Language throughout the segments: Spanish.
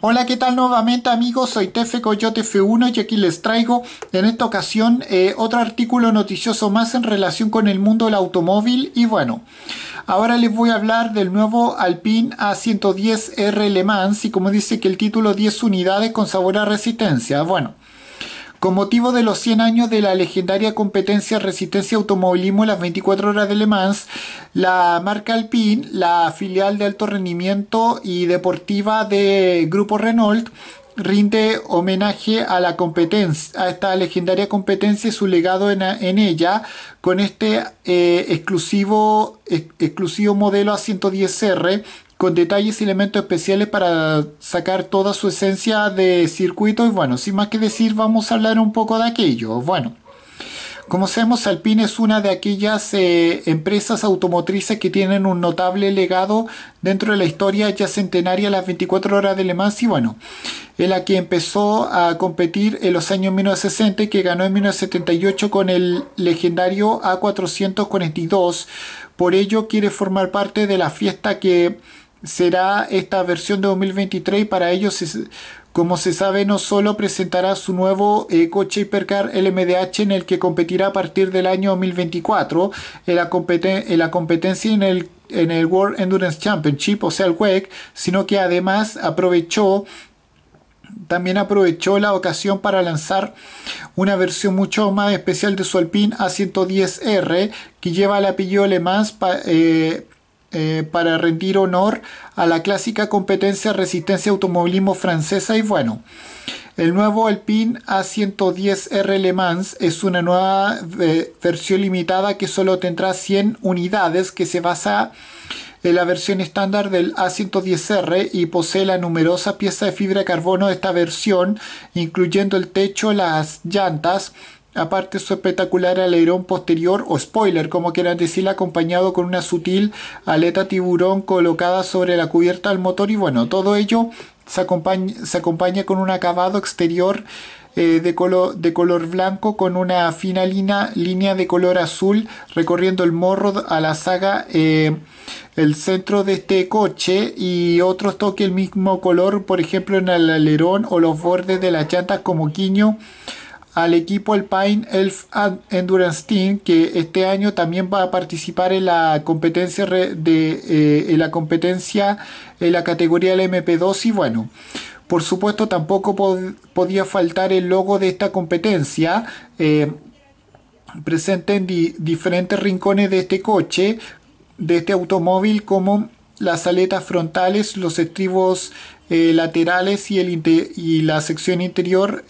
Hola, ¿qué tal nuevamente amigos? Soy Tefe Coyote F1 y aquí les traigo en esta ocasión eh, otro artículo noticioso más en relación con el mundo del automóvil y bueno, ahora les voy a hablar del nuevo Alpine A110R Le Mans y como dice que el título 10 unidades con sabor a resistencia. Bueno con motivo de los 100 años de la legendaria competencia Resistencia Automovilismo en las 24 horas de Le Mans, la marca Alpine, la filial de alto rendimiento y deportiva de Grupo Renault, rinde homenaje a la competencia, a esta legendaria competencia y su legado en, ella, con este eh, exclusivo modelo A110R con detalles y elementos especiales para sacar toda su esencia de circuito. Y bueno, sin más que decir, vamos a hablar un poco de aquello. Bueno. Como sabemos, Alpine es una de aquellas eh, empresas automotrices que tienen un notable legado dentro de la historia ya centenaria, las 24 horas de Le Mans, y bueno, en la que empezó a competir en los años 1960 y que ganó en 1978 con el legendario A442. Por ello, quiere formar parte de la fiesta que será esta versión de 2023 y para ellos como se sabe, no solo presentará su nuevo eh, coche Hypercar LMDH en el que competirá a partir del año 2024 en la, competencia en el, en el World Endurance Championship, o sea, el WEC, sino que además aprovechó también aprovechó la ocasión para lanzar una versión mucho más especial de su Alpine A110R que lleva la apellido más eh, para rendir honor a la clásica competencia resistencia automovilismo francesa y bueno. El nuevo Alpine A110R Le Mans es una nueva eh, versión limitada que solo tendrá 100 unidades que se basa en la versión estándar del A110R y posee la numerosa pieza de fibra de carbono de esta versión, incluyendo el techo, las llantas, aparte su espectacular alerón posterior o spoiler, como quieran decir, acompañado con una sutil aleta tiburón colocada sobre la cubierta del motor y bueno, todo ello se acompaña, se acompaña con un acabado exterior eh, de, color, de color blanco con una fina línea de color azul recorriendo el morro a la saga eh, el centro de este coche y otros toques el mismo color por ejemplo en el alerón o los bordes de las llantas como quiño al equipo Alpine Elf Endurance Team que este año también va a participar en la competencia de eh, en la competencia en la categoría del MP2 y bueno por supuesto tampoco podía faltar el logo de esta competencia eh, presente en diferentes rincones de este coche de este automóvil como las aletas frontales los estribos eh, laterales y, el y la sección interior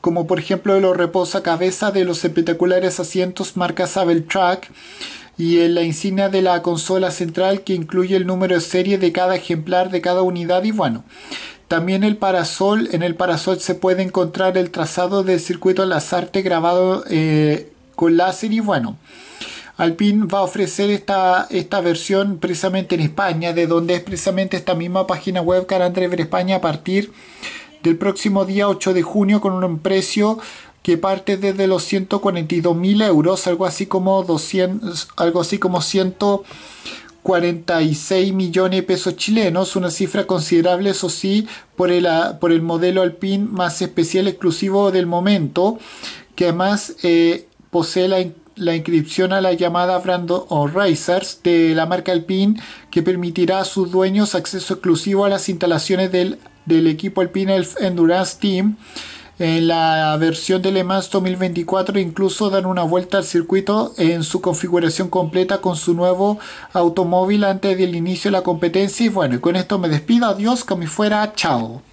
como por ejemplo los cabeza de los espectaculares asientos marca Sabel Track y en la insignia de la consola central que incluye el número de serie de cada ejemplar de cada unidad y bueno. También el parasol, en el parasol se puede encontrar el trazado del circuito Lazarte grabado eh, con láser y bueno. Alpine va a ofrecer esta, esta versión precisamente en España, de donde es precisamente esta misma página web Ver España a partir del próximo día 8 de junio con un precio que parte desde los 142 mil euros, algo así como 200, algo así como 146 millones de pesos chilenos, una cifra considerable, eso sí, por el, ah, por el modelo Alpine más especial exclusivo del momento, que además eh, posee la, inscripción a la llamada Brando o Racers de la marca Alpine, que permitirá a sus dueños acceso exclusivo a las instalaciones del del equipo Alpine Endurance Team. En la versión de Le Mans 2024 incluso dan una vuelta al circuito en su configuración completa con su nuevo automóvil antes del inicio de la competencia. Y bueno, con esto me despido. Adiós, me fuera. Chao.